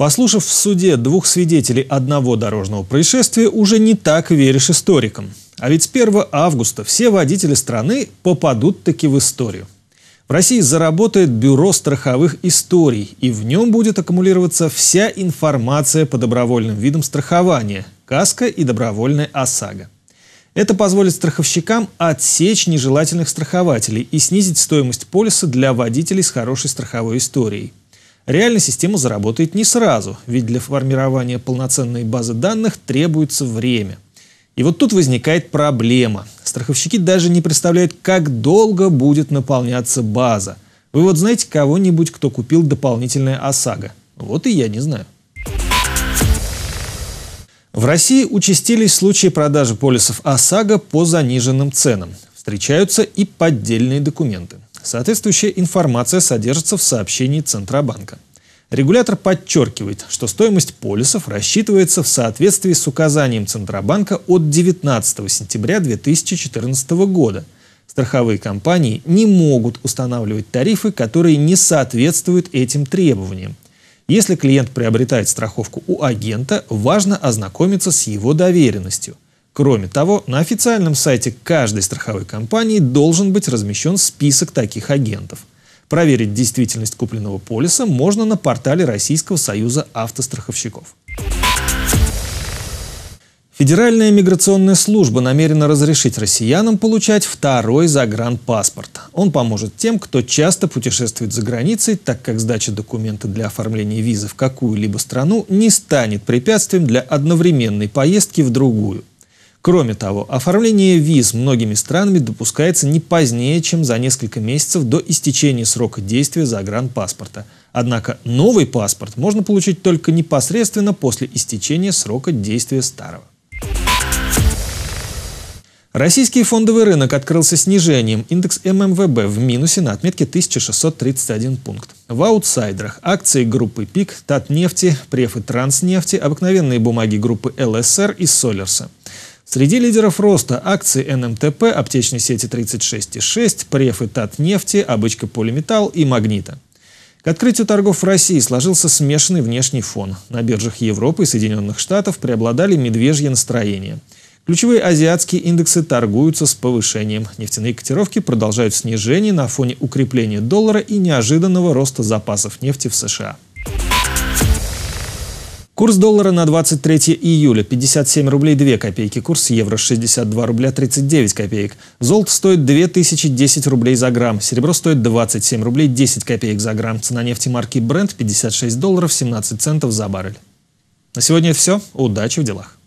Послушав в суде двух свидетелей одного дорожного происшествия, уже не так веришь историкам. А ведь с 1 августа все водители страны попадут таки в историю. В России заработает бюро страховых историй, и в нем будет аккумулироваться вся информация по добровольным видам страхования – (каско и добровольная ОСАГО. Это позволит страховщикам отсечь нежелательных страхователей и снизить стоимость полиса для водителей с хорошей страховой историей. Реально система заработает не сразу, ведь для формирования полноценной базы данных требуется время. И вот тут возникает проблема. Страховщики даже не представляют, как долго будет наполняться база. Вы вот знаете кого-нибудь, кто купил дополнительное ОСАГО? Вот и я не знаю. В России участились случаи продажи полисов ОСАГО по заниженным ценам. Встречаются и поддельные документы. Соответствующая информация содержится в сообщении Центробанка. Регулятор подчеркивает, что стоимость полисов рассчитывается в соответствии с указанием Центробанка от 19 сентября 2014 года. Страховые компании не могут устанавливать тарифы, которые не соответствуют этим требованиям. Если клиент приобретает страховку у агента, важно ознакомиться с его доверенностью – Кроме того, на официальном сайте каждой страховой компании должен быть размещен список таких агентов. Проверить действительность купленного полиса можно на портале Российского союза автостраховщиков. Федеральная миграционная служба намерена разрешить россиянам получать второй загранпаспорт. Он поможет тем, кто часто путешествует за границей, так как сдача документа для оформления визы в какую-либо страну не станет препятствием для одновременной поездки в другую. Кроме того, оформление виз многими странами допускается не позднее, чем за несколько месяцев до истечения срока действия загранпаспорта. Однако новый паспорт можно получить только непосредственно после истечения срока действия старого. Российский фондовый рынок открылся снижением. Индекс ММВБ в минусе на отметке 1631 пункт. В аутсайдерах акции группы ПИК, Татнефти, Преф и Транснефти, обыкновенные бумаги группы ЛСР и Солерса. Среди лидеров роста акции НМТП, эм аптечной сети 36,6, Преф и Татнефти, Обычка Полиметалл и Магнита. К открытию торгов в России сложился смешанный внешний фон. На биржах Европы и Соединенных Штатов преобладали медвежье настроение. Ключевые азиатские индексы торгуются с повышением. Нефтяные котировки продолжают снижение на фоне укрепления доллара и неожиданного роста запасов нефти в США. Курс доллара на 23 июля 57 рублей 2 копейки, курс евро 62 рубля 39 копеек. Золото стоит 2010 рублей за грамм, серебро стоит 27 рублей 10 копеек за грамм. Цена нефти марки Brent 56 долларов 17 центов за баррель. На сегодня это все. Удачи в делах.